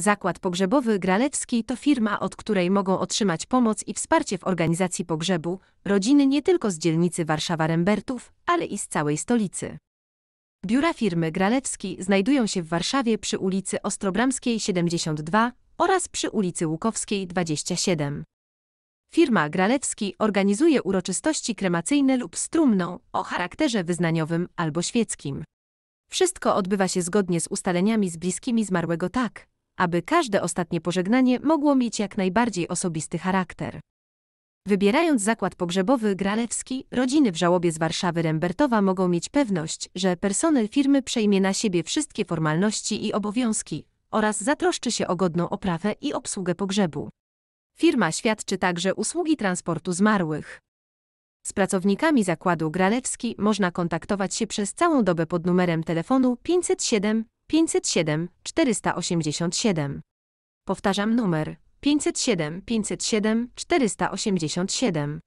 Zakład Pogrzebowy Gralewski to firma, od której mogą otrzymać pomoc i wsparcie w organizacji pogrzebu rodziny nie tylko z dzielnicy Warszawa-Rembertów, ale i z całej stolicy. Biura firmy Gralewski znajdują się w Warszawie przy ulicy Ostrobramskiej 72 oraz przy ulicy Łukowskiej 27. Firma Gralewski organizuje uroczystości kremacyjne lub strumną o charakterze wyznaniowym albo świeckim. Wszystko odbywa się zgodnie z ustaleniami z bliskimi zmarłego tak, aby każde ostatnie pożegnanie mogło mieć jak najbardziej osobisty charakter. Wybierając zakład pogrzebowy Gralewski, rodziny w żałobie z Warszawy Rembertowa mogą mieć pewność, że personel firmy przejmie na siebie wszystkie formalności i obowiązki oraz zatroszczy się o godną oprawę i obsługę pogrzebu. Firma świadczy także usługi transportu zmarłych. Z pracownikami zakładu Gralewski można kontaktować się przez całą dobę pod numerem telefonu 507 507 487. Powtarzam numer 507 507 487.